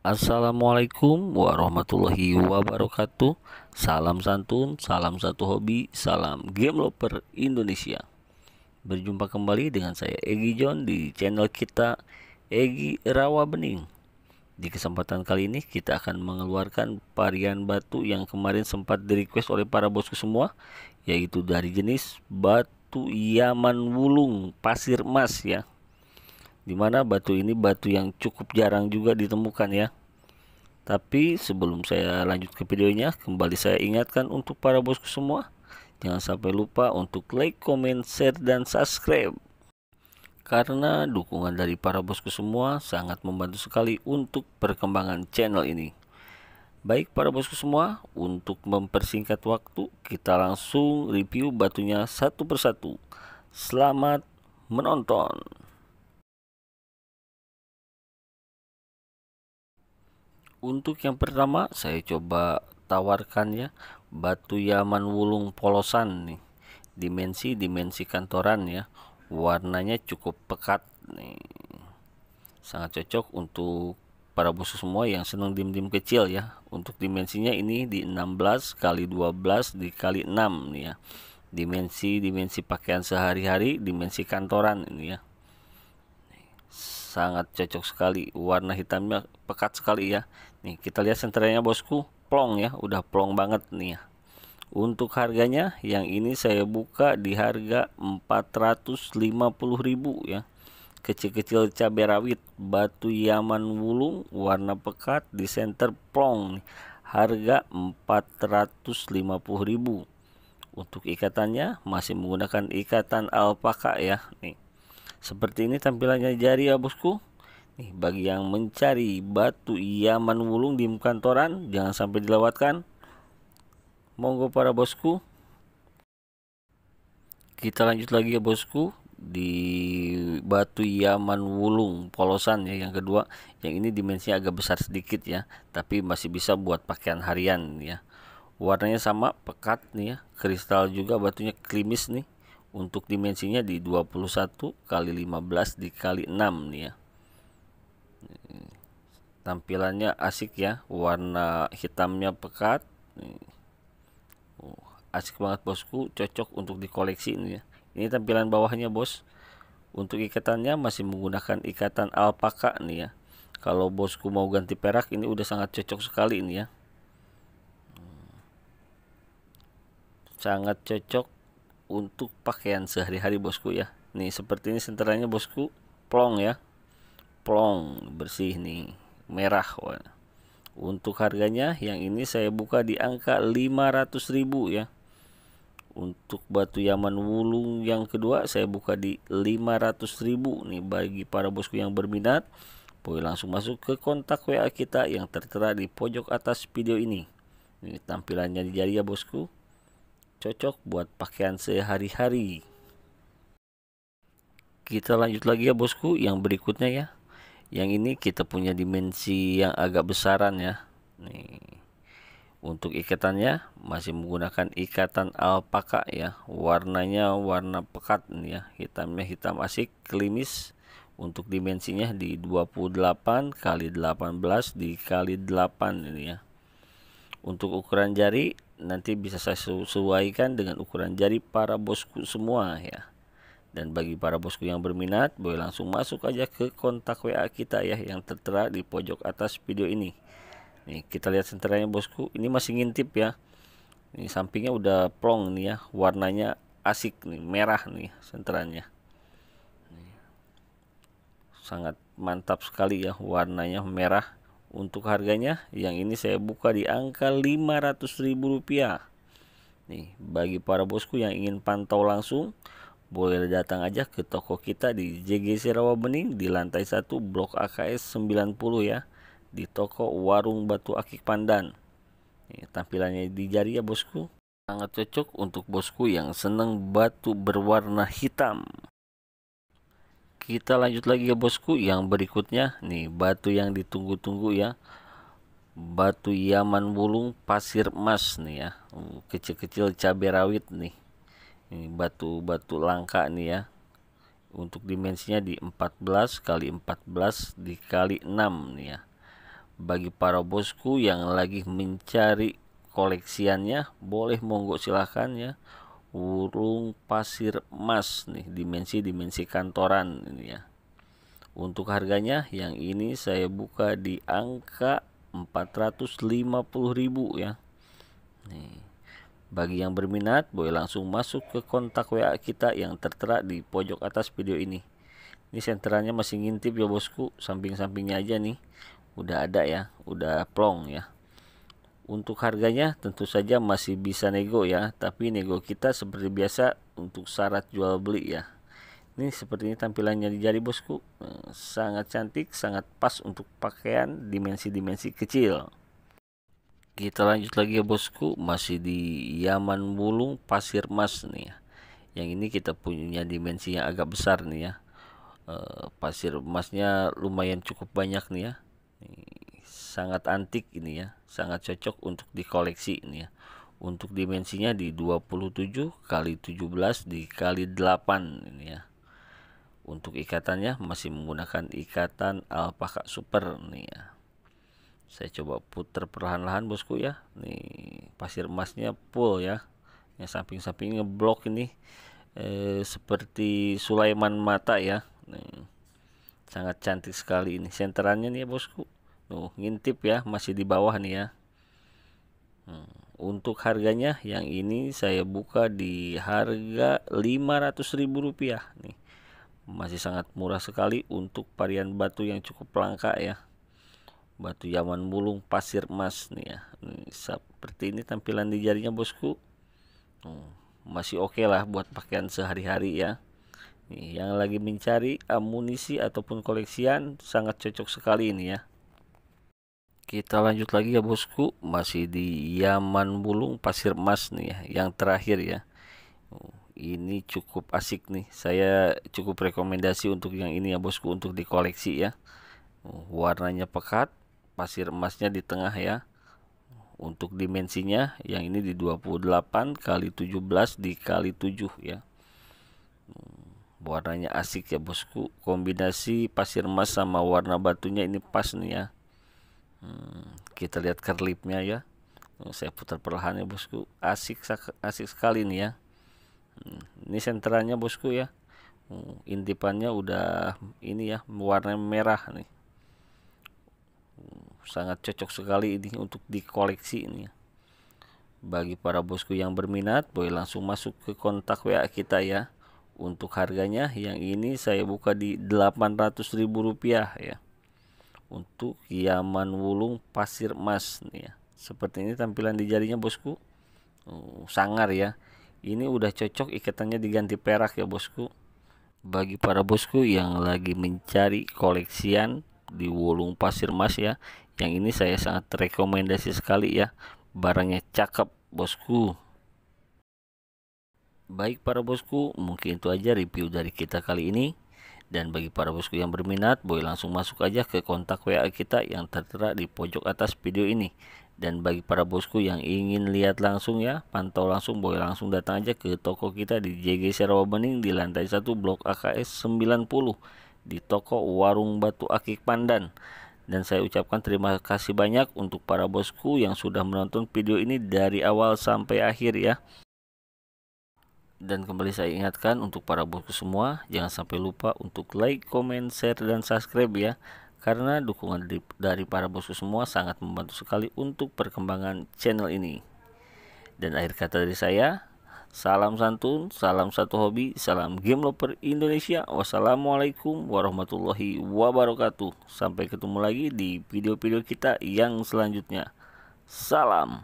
Assalamualaikum warahmatullahi wabarakatuh Salam santun, salam satu hobi, salam game lover Indonesia Berjumpa kembali dengan saya Egi John di channel kita Egi Rawa Bening Di kesempatan kali ini kita akan mengeluarkan varian batu yang kemarin sempat di request oleh para bosku semua Yaitu dari jenis batu Yaman Wulung pasir emas ya dimana batu ini batu yang cukup jarang juga ditemukan ya tapi sebelum saya lanjut ke videonya, kembali saya ingatkan untuk para bosku semua, jangan sampai lupa untuk like, comment, share, dan subscribe. Karena dukungan dari para bosku semua sangat membantu sekali untuk perkembangan channel ini. Baik para bosku semua, untuk mempersingkat waktu, kita langsung review batunya satu persatu. Selamat menonton! untuk yang pertama saya coba tawarkan ya batu yaman wulung polosan nih dimensi dimensi kantoran ya warnanya cukup pekat nih sangat cocok untuk para bos semua yang senang dim-dim kecil ya untuk dimensinya ini di 16 kali 12 dikali 6 nih ya dimensi dimensi pakaian sehari-hari dimensi kantoran ini ya sangat cocok sekali warna hitamnya pekat sekali ya nih kita lihat senternya bosku plong ya udah plong banget nih ya untuk harganya yang ini saya buka di harga 450.000 ya kecil-kecil cabai rawit batu yaman wulung warna pekat di center plong harga 450.000 untuk ikatannya masih menggunakan ikatan alpaka ya nih seperti ini tampilannya jari ya bosku. Nih, bagi yang mencari batu iaman wulung di kantoran, jangan sampai dilewatkan. Monggo para bosku. Kita lanjut lagi ya bosku di batu Yaman Wulung polosan ya yang kedua yang ini dimensinya agak besar sedikit ya tapi masih bisa buat pakaian harian ya warnanya sama pekat nih ya kristal juga batunya klimis nih untuk dimensinya di 21 kali 15 dikali 6 nih ya tampilannya asik ya warna hitamnya pekat asik banget bosku cocok untuk dikoleksi ini ya ini tampilan bawahnya bos untuk ikatannya masih menggunakan ikatan alpaka nih ya kalau bosku mau ganti perak ini udah sangat cocok sekali ini ya hmm. sangat cocok untuk pakaian sehari-hari bosku ya nih seperti ini senteranya bosku plong ya plong bersih nih merah Wah. untuk harganya yang ini saya buka di angka 500.000 ya untuk batu yaman wulung yang kedua saya buka di 500.000 nih bagi para bosku yang berminat boleh langsung masuk ke kontak WA kita yang tertera di pojok atas video ini ini tampilannya di jari ya bosku cocok buat pakaian sehari-hari kita lanjut lagi ya bosku yang berikutnya ya yang ini kita punya dimensi yang agak besaran ya nih untuk ikatannya masih menggunakan ikatan alpaka ya warnanya warna pekat nih ya hitamnya hitam asik klimis untuk dimensinya di 28 kali 18 dikali 8 ini ya untuk ukuran jari nanti bisa saya sesuaikan dengan ukuran jari para bosku semua ya dan bagi para bosku yang berminat boleh langsung masuk aja ke kontak WA kita ya yang tertera di pojok atas video ini nih kita lihat senternya bosku ini masih ngintip ya ini sampingnya udah plong nih ya warnanya asik nih merah nih senternya sangat mantap sekali ya warnanya merah untuk harganya yang ini saya buka di angka Rp500.000 nih bagi para bosku yang ingin pantau langsung boleh datang aja ke toko kita di JGC Rawa Bening di lantai 1 blok AKS 90 ya di toko Warung Batu Akik Pandan nih, tampilannya di jari ya bosku sangat cocok untuk bosku yang seneng batu berwarna hitam kita lanjut lagi ya bosku yang berikutnya nih batu yang ditunggu-tunggu ya batu yaman bulung pasir emas nih ya uh, kecil-kecil cabai rawit nih ini batu-batu langka nih ya untuk dimensinya di 14 kali 14 dikali 6 nih ya bagi para bosku yang lagi mencari koleksiannya boleh monggo silahkan ya burung pasir emas nih dimensi-dimensi kantoran ini ya. Untuk harganya yang ini saya buka di angka 450.000 ya. Nih. Bagi yang berminat boleh langsung masuk ke kontak WA kita yang tertera di pojok atas video ini. Ini senterannya masih ngintip ya bosku, samping-sampingnya aja nih. Udah ada ya, udah plong ya. Untuk harganya tentu saja masih bisa nego ya, tapi nego kita seperti biasa untuk syarat jual beli ya. Ini seperti ini tampilannya di jari bosku, eh, sangat cantik, sangat pas untuk pakaian dimensi-dimensi kecil. Kita lanjut lagi ya bosku, masih di Yaman Bulung Pasir Emas nih ya. Yang ini kita punya dimensi yang agak besar nih ya. Eh, pasir emasnya lumayan cukup banyak nih ya sangat antik ini ya sangat cocok untuk dikoleksi ini ya untuk dimensinya di 27 kali 17 dikali 8 ini ya untuk ikatannya masih menggunakan ikatan alpaka super nih ya saya coba putar perlahan-lahan bosku ya nih pasir emasnya full ya yang samping-samping ngeblok ini eh, seperti Sulaiman mata ya nih sangat cantik sekali ini senterannya nih ya bosku Tuh, ngintip ya, masih di bawah nih ya. Hmm, untuk harganya yang ini saya buka di harga Rp500.000 nih. Masih sangat murah sekali untuk varian batu yang cukup langka ya. Batu Yaman Bulung pasir emas nih ya. Nih, seperti ini tampilan di jarinya bosku. Tuh, hmm, masih oke okay lah buat pakaian sehari-hari ya. Nih, yang lagi mencari amunisi ataupun koleksian sangat cocok sekali ini ya kita lanjut lagi ya bosku, masih di Yaman Bulung Pasir Mas nih ya, yang terakhir ya. Oh, ini cukup asik nih, saya cukup rekomendasi untuk yang ini ya bosku untuk dikoleksi ya. Oh, warnanya pekat, pasir emasnya di tengah ya. Untuk dimensinya yang ini di 28 kali 17 dikali 7 ya. Hmm, warnanya asik ya bosku, kombinasi pasir emas sama warna batunya ini pas nih ya Hmm, kita lihat kerlipnya ya. Oh, saya putar perlahan ya bosku. Asik asik sekali nih ya. Hmm, ini senterannya bosku ya. Hmm, intipannya udah ini ya warna merah nih. Hmm, sangat cocok sekali ini untuk dikoleksi ini ya. Bagi para bosku yang berminat boleh langsung masuk ke kontak WA kita ya. Untuk harganya yang ini saya buka di delapan ratus ribu rupiah ya untuk Yaman Wulung Pasir Emas nih ya. Seperti ini tampilan di jarinya bosku. Uh, sangar ya. Ini udah cocok ikatannya diganti perak ya bosku. Bagi para bosku yang lagi mencari koleksian di Wulung Pasir Emas ya. Yang ini saya sangat rekomendasi sekali ya. Barangnya cakep bosku. Baik para bosku, mungkin itu aja review dari kita kali ini. Dan bagi para bosku yang berminat, boleh langsung masuk aja ke kontak WA kita yang tertera di pojok atas video ini. Dan bagi para bosku yang ingin lihat langsung ya, pantau langsung boleh langsung datang aja ke toko kita di JG Serawa Bening di lantai 1 blok AKS 90 di toko Warung Batu Akik Pandan. Dan saya ucapkan terima kasih banyak untuk para bosku yang sudah menonton video ini dari awal sampai akhir ya dan kembali saya ingatkan untuk para bosku semua jangan sampai lupa untuk like, comment, share dan subscribe ya karena dukungan dari, dari para bosku semua sangat membantu sekali untuk perkembangan channel ini. Dan akhir kata dari saya, salam santun, salam satu hobi, salam game lover Indonesia. Wassalamualaikum warahmatullahi wabarakatuh. Sampai ketemu lagi di video-video kita yang selanjutnya. Salam.